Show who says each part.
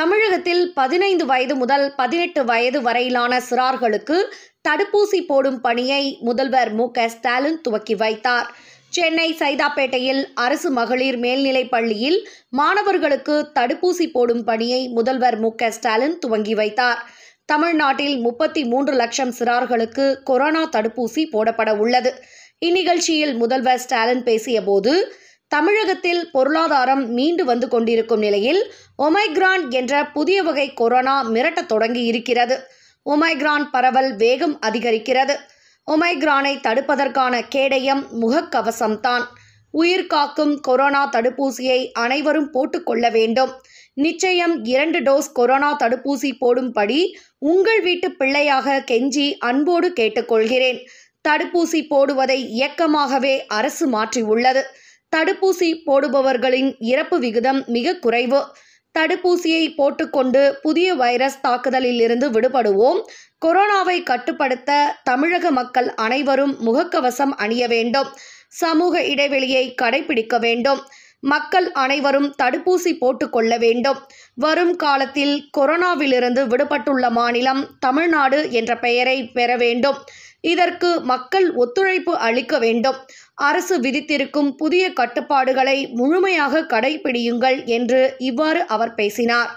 Speaker 1: தமிழகத்தில் பதினைந்து வயது முதல் பதினெட்டு வயது வரையிலான சிறார்களுக்கு தடுப்பூசி போடும் பணியை முதல்வர் மு க ஸ்டாலின் துவக்கி வைத்தார் சென்னை சைதாப்பேட்டையில் அரசு மகளிர் மேல்நிலைப் பள்ளியில் மாணவர்களுக்கு தடுப்பூசி போடும் பணியை முதல்வர் மு க ஸ்டாலின் துவங்கி வைத்தார் தமிழ்நாட்டில் முப்பத்தி மூன்று லட்சம் சிறார்களுக்கு கொரோனா தடுப்பூசி போடப்பட உள்ளது இந்நிகழ்ச்சியில் முதல்வர் ஸ்டாலின் பேசியபோது தமிழகத்தில் பொருளாதாரம் மீண்டு வந்து கொண்டிருக்கும் நிலையில் ஒமைக்ரான் என்ற புதிய வகை கொரோனா மிரட்டத் தொடங்கி இருக்கிறது ஒமைக்ரான் பரவல் வேகம் அதிகரிக்கிறது ஒமைக்ரானை தடுப்பதற்கான கேடயம் முகக்கவசம்தான் உயிர் காக்கும் கொரோனா தடுப்பூசியை அனைவரும் போட்டுக்கொள்ள வேண்டும் நிச்சயம் இரண்டு டோஸ் கொரோனா தடுப்பூசி போடும்படி உங்கள் வீட்டு பிள்ளையாக கெஞ்சி அன்போடு கேட்டுக்கொள்கிறேன் தடுப்பூசி போடுவதை இயக்கமாகவே அரசு மாற்றியுள்ளது தடுப்பூசி போடுபவர்களின் இறப்பு விகிதம் மிக குறைவு தடுப்பூசியை போட்டுக்கொண்டு புதிய வைரஸ் தாக்குதலில் இருந்து விடுபடுவோம் கொரோனாவை கட்டுப்படுத்த தமிழக மக்கள் அனைவரும் முகக்கவசம் அணிய வேண்டும் சமூக இடைவெளியை கடைபிடிக்க வேண்டும் மக்கள் அனைவரும் தடுப்பூசி போட்டுக்கொள்ள வேண்டும் வரும் காலத்தில் கொரோனாவிலிருந்து விடுபட்டுள்ள மாநிலம் தமிழ்நாடு என்ற பெயரை பெற வேண்டும் இதற்கு மக்கள் ஒத்துழைப்பு அளிக்க வேண்டும் அரசு விதித்திருக்கும் புதிய கட்டுப்பாடுகளை முழுமையாக கடைபிடியுங்கள் என்று இவ்வாறு அவர் பேசினார்